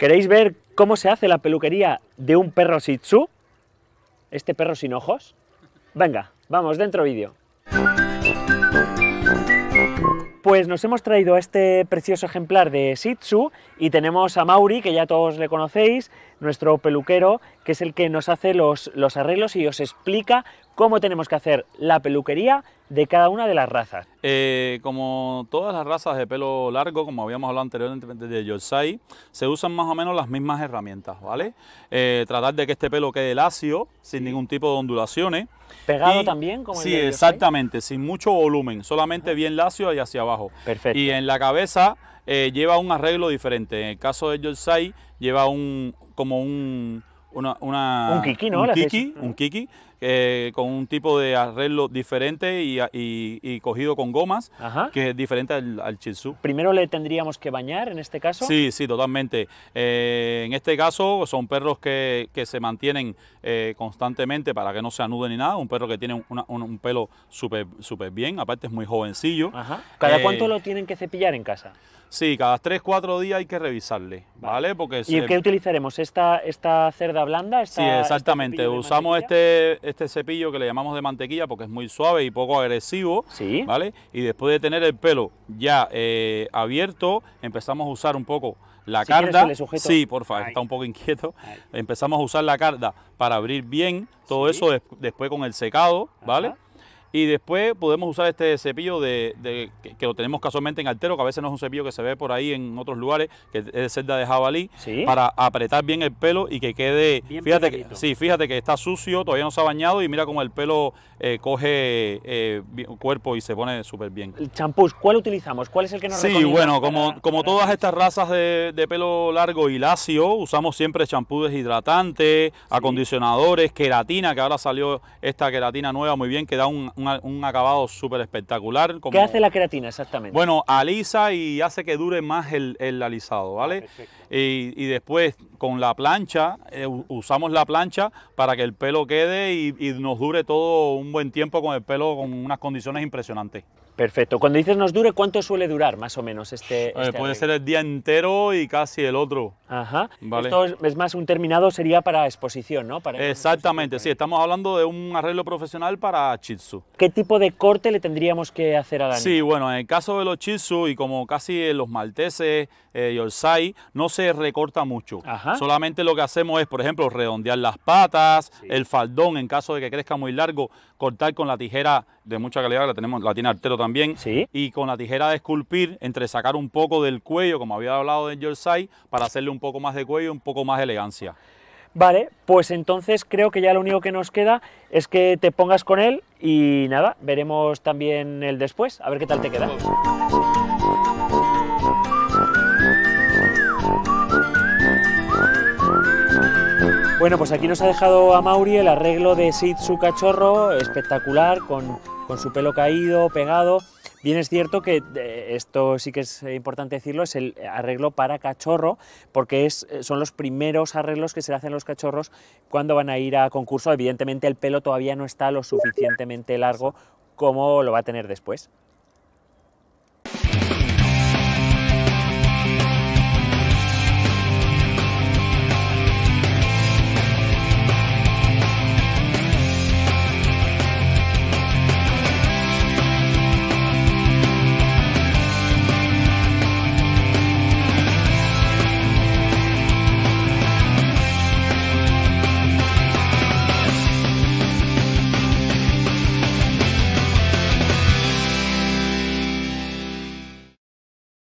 ¿Queréis ver cómo se hace la peluquería de un perro Shih Tzu? ¿Este perro sin ojos? Venga, vamos, dentro vídeo. Pues nos hemos traído a este precioso ejemplar de Shih Tzu y tenemos a Mauri, que ya todos le conocéis, nuestro peluquero, que es el que nos hace los, los arreglos y os explica cómo tenemos que hacer la peluquería de cada una de las razas. Eh, como todas las razas de pelo largo, como habíamos hablado anteriormente de Yorkshire, se usan más o menos las mismas herramientas, ¿vale? Eh, tratar de que este pelo quede lacio, sin ningún tipo de ondulaciones. ¿Pegado también? Como sí, exactamente, sin mucho volumen, solamente bien lacio y hacia abajo. Perfecto. Y en la cabeza eh, lleva un arreglo diferente. En el caso de Yorkshire lleva un como un una, un kiki, ¿no? Un kiki, un kiki eh, con un tipo de arreglo diferente y, cogido con gomas, que es diferente al, al Primero le tendríamos que bañar en este caso. Sí, sí, totalmente. Eh, en este caso son perros que, se mantienen eh, constantemente para que no se anude ni nada. Un perro que tiene un, pelo súper súper bien, aparte es muy jovencillo. ¿Cada cuánto lo tienen que cepillar en casa? Sí, cada 3-4 días hay que revisarle, ¿vale? Porque ¿Y qué utilizaremos? ¿Esta, esta cerda blanda? Este exactamente. Usamos este, este cepillo que le llamamos de mantequilla porque es muy suave y poco agresivo. Sí. ¿Vale? Y después de tener el pelo ya eh, abierto, empezamos a usar un poco la carda. Sí, por favor, está un poco inquieto. Empezamos a usar la carda para abrir bien todo eso después con el secado, ¿vale? Y después podemos usar este cepillo de, que, lo tenemos casualmente en altero, que a veces no es un cepillo que se ve por ahí en otros lugares, que es de celda de jabalí, para apretar bien el pelo y que quede. fíjate que, sí, fíjate que está sucio, todavía no se ha bañado y mira cómo el pelo eh, coge eh, cuerpo y se pone súper bien. El champús, ¿cuál utilizamos? ¿Cuál es el que nos Sí, bueno, como, como todas estas razas de, pelo largo y lacio, usamos siempre champú deshidratante, acondicionadores, queratina, que ahora salió esta queratina nueva muy bien, que da un un, acabado súper espectacular. Como, ¿Qué hace la creatina exactamente? Bueno, alisa y hace que dure más el, alisado, ¿vale? Ah, y, después con la plancha, eh, usamos la plancha para que el pelo quede y, nos dure todo un buen tiempo con el pelo con unas condiciones impresionantes. Perfecto. Cuando dices nos dure, ¿cuánto suele durar más o menos este? Eh, este puede ser el día entero y casi el otro. Ajá. Esto es, más, un terminado sería para exposición, ¿no? Para Exactamente, sí, estamos hablando de un arreglo profesional para Chitsu. ¿Qué tipo de corte le tendríamos que hacer a la Sí, bueno, en el caso de los Chitsu y como casi los malteses eh, y orsai, no se recorta mucho. Solamente lo que hacemos es, por ejemplo, redondear las patas, el faldón en caso de que crezca muy largo, cortar con la tijera de mucha calidad, la, tenemos, la tiene Artero también. Sí. Y con la tijera de esculpir, entre sacar un poco del cuello, como había hablado de Yorkshire, para hacerle un poco más de cuello, un poco más de elegancia. Vale, pues entonces creo que ya lo único que nos queda es que te pongas con él y nada, veremos también el después, a ver qué tal te queda. Bueno, pues aquí nos ha dejado a Mauri el arreglo de Sid su cachorro, espectacular, con con su pelo caído, pegado. Bien es cierto que eh, esto sí que es importante decirlo, es el arreglo para cachorro, porque es, eh, son los primeros arreglos que se hacen los cachorros cuando van a ir a concurso. Evidentemente el pelo todavía no está lo suficientemente largo como lo va a tener después.